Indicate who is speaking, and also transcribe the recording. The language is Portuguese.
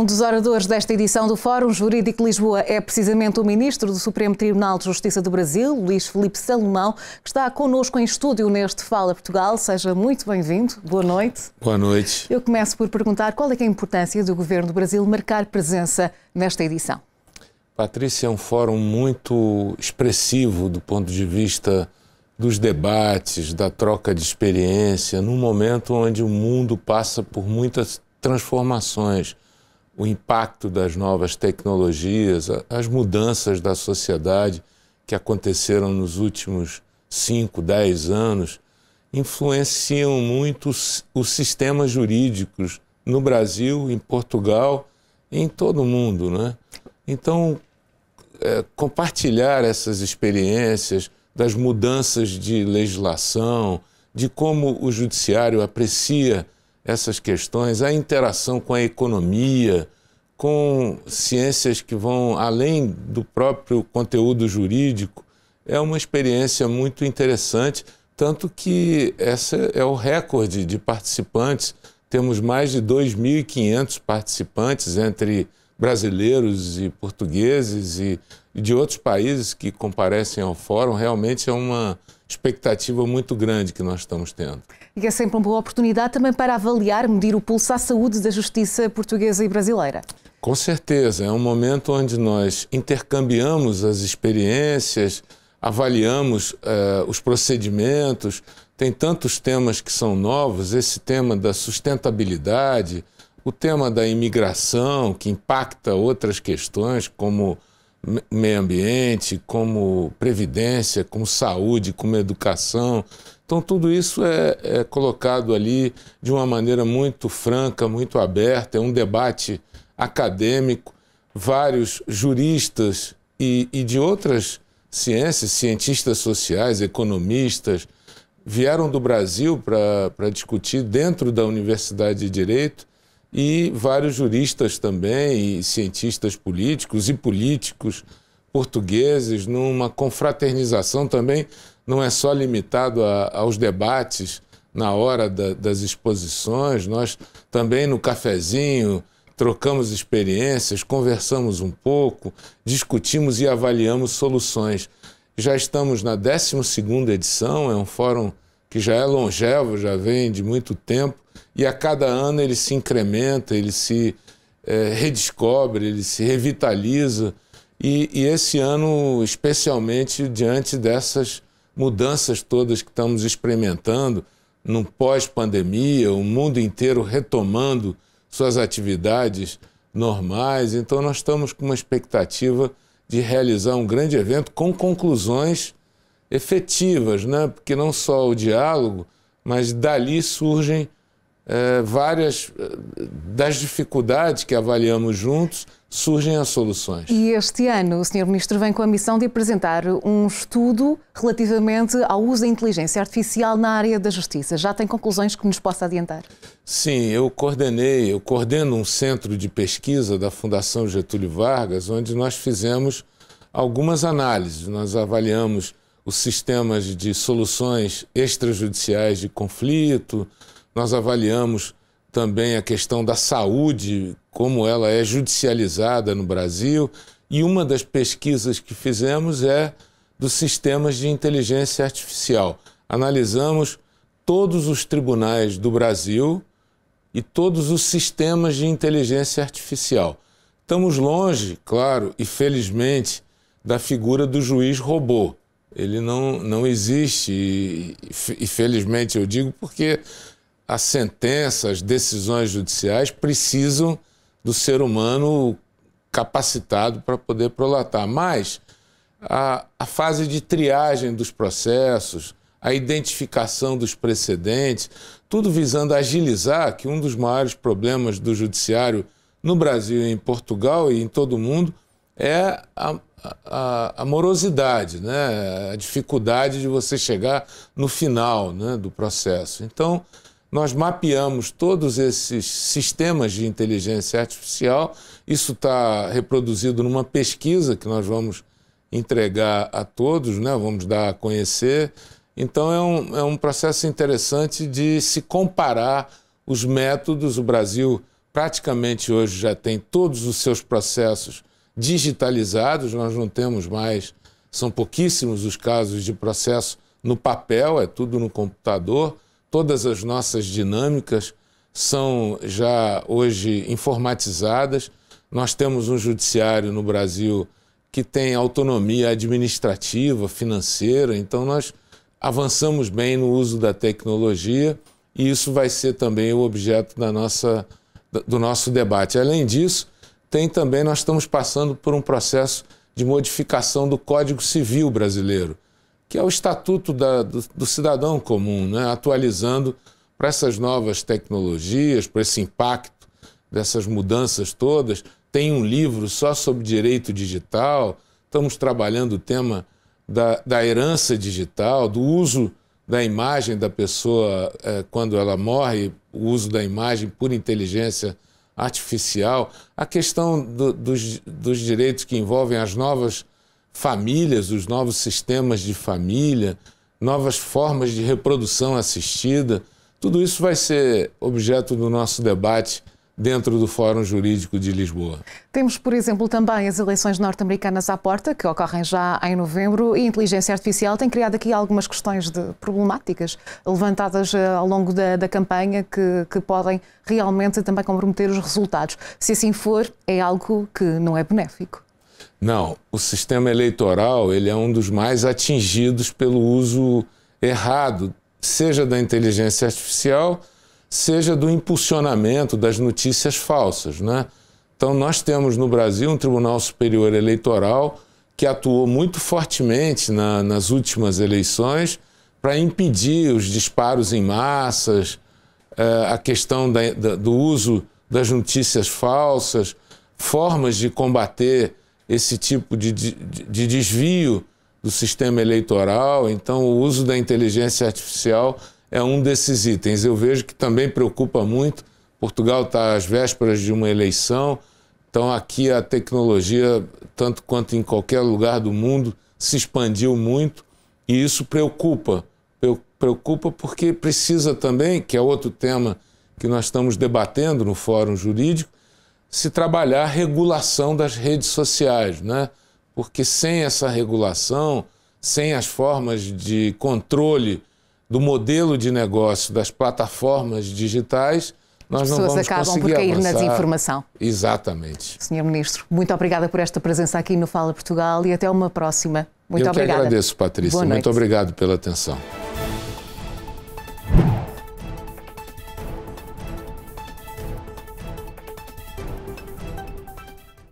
Speaker 1: Um dos oradores desta edição do Fórum Jurídico Lisboa é precisamente o Ministro do Supremo Tribunal de Justiça do Brasil, Luís Felipe Salomão, que está connosco em estúdio neste Fala Portugal. Seja muito bem-vindo. Boa noite.
Speaker 2: Boa noite.
Speaker 1: Eu começo por perguntar qual é, é a importância do Governo do Brasil marcar presença nesta edição.
Speaker 2: Patrícia, é um fórum muito expressivo do ponto de vista dos debates, da troca de experiência, num momento onde o mundo passa por muitas transformações o impacto das novas tecnologias, as mudanças da sociedade que aconteceram nos últimos 5, 10 anos, influenciam muito os, sistemas jurídicos no Brasil, em Portugal, em todo o mundo. Né? Então, é, compartilhar essas experiências das mudanças de legislação, de como o judiciário aprecia essas questões, a interação com a economia, com ciências que vão além do próprio conteúdo jurídico, é uma experiência muito interessante, tanto que esse é o recorde de participantes. Temos mais de 2.500 participantes entre brasileiros e portugueses e, e de outros países que comparecem ao fórum. Realmente é uma expectativa muito grande que nós estamos tendo
Speaker 1: e é sempre uma boa oportunidade também para avaliar, medir o pulso à saúde da justiça portuguesa e brasileira.
Speaker 2: Com certeza, é um momento onde nós intercambiamos as experiências, avaliamos uh, os procedimentos. Tem tantos temas que são novos, esse tema da sustentabilidade, o tema da imigração, que impacta outras questões como meio ambiente, como previdência, como saúde, como educação. Então, tudo isso é, é, colocado ali de uma maneira muito franca, muito aberta, é um debate acadêmico. Vários juristas e, e de outras ciências, cientistas sociais, economistas, vieram do Brasil para discutir dentro da Universidade de Direito e vários juristas também, e cientistas políticos e políticos portugueses, numa confraternização também, não é só limitado a, aos debates na hora da, das exposições, nós também no cafezinho trocamos experiências, conversamos um pouco, discutimos e avaliamos soluções. Já estamos na 12ª edição, é um fórum que já é longevo, já vem de muito tempo, e a cada ano ele se incrementa, ele se é, redescobre, ele se revitaliza. E, e esse ano, especialmente diante dessas mudanças todas que estamos experimentando, no pós-pandemia, o mundo inteiro retomando suas atividades normais. Então, nós estamos com uma expectativa de realizar um grande evento com conclusões efetivas, né? porque não só o diálogo, mas dali surgem é, várias é, das dificuldades que avaliamos juntos surgem as soluções.
Speaker 1: E este ano o Sr. Ministro vem com a missão de apresentar um estudo relativamente ao uso da inteligência artificial na área da justiça. Já tem conclusões que nos possa adiantar?
Speaker 2: Sim, eu coordenei, eu coordeno um centro de pesquisa da Fundação Getúlio Vargas, onde nós fizemos algumas análises. Nós avaliamos os sistemas de soluções extrajudiciais de conflito, nós avaliamos também a questão da saúde, como ela é judicializada no Brasil, e uma das pesquisas que fizemos é dos sistemas de inteligência artificial. Analisamos todos os tribunais do Brasil e todos os sistemas de inteligência artificial. Estamos longe, claro, e felizmente, da figura do juiz robô. Ele não, não existe, e, e felizmente eu digo porque as sentenças, as decisões judiciais precisam do ser humano capacitado para poder prolatar. Mas a, a fase de triagem dos processos, a identificação dos precedentes, tudo visando agilizar, que um dos maiores problemas do judiciário no Brasil, em Portugal e em todo o mundo é a, a, a morosidade, né? a dificuldade de você chegar no final né, do processo. Então, nós mapeamos todos esses sistemas de inteligência artificial. Isso está reproduzido numa pesquisa que nós vamos entregar a todos, né? vamos dar a conhecer. Então, é um, é um processo interessante de se comparar os métodos. O Brasil, praticamente hoje, já tem todos os seus processos digitalizados, nós não temos mais, são pouquíssimos os casos de processo no papel, é tudo no computador todas as nossas dinâmicas são já hoje informatizadas. Nós temos um judiciário no Brasil que tem autonomia administrativa, financeira, então nós avançamos bem no uso da tecnologia e isso vai ser também o objeto da nossa, do nosso debate. Além disso, tem também nós estamos passando por um processo de modificação do Código Civil brasileiro que é o Estatuto da, do, do, Cidadão Comum, né? atualizando para essas novas tecnologias, para esse impacto dessas mudanças todas. Tem um livro só sobre direito digital, estamos trabalhando o tema da, da herança digital, do uso da imagem da pessoa eh, quando ela morre, o uso da imagem por inteligência artificial, a questão do, dos, dos direitos que envolvem as novas famílias, os novos sistemas de família, novas formas de reprodução assistida. Tudo isso vai ser objeto do nosso debate dentro do Fórum Jurídico de Lisboa.
Speaker 1: Temos, por exemplo, também as eleições norte-americanas à porta, que ocorrem já em novembro, e a inteligência artificial tem criado aqui algumas questões de, problemáticas levantadas eh, ao longo da, da campanha que, que podem realmente também comprometer os resultados. Se assim for, é algo que não é benéfico.
Speaker 2: Não, o sistema eleitoral ele é um dos mais atingidos pelo uso errado, seja da inteligência artificial, seja do impulsionamento das notícias falsas, né? Então nós temos no Brasil um Tribunal Superior Eleitoral que atuou muito fortemente na, nas últimas eleições para impedir os disparos em massas, é, a questão da, do uso das notícias falsas, formas de combater esse tipo de, de, de desvio do sistema eleitoral. Então, o uso da inteligência artificial é um desses itens. Eu vejo que também preocupa muito. Portugal está às vésperas de uma eleição, então aqui a tecnologia, tanto quanto em qualquer lugar do mundo, se expandiu muito e isso preocupa. Preocupa porque precisa também, que é outro tema que nós estamos debatendo no Fórum Jurídico, se trabalhar a regulação das redes sociais, né? porque sem essa regulação, sem as formas de controle do modelo de negócio das plataformas digitais, nós as não pessoas acabam por cair avançar. na desinformação. Exatamente.
Speaker 1: Senhor Ministro, muito obrigada por esta presença aqui no Fala Portugal e até uma próxima. Muito Eu obrigada. Eu que agradeço, Patrícia. Muito
Speaker 2: obrigado pela atenção.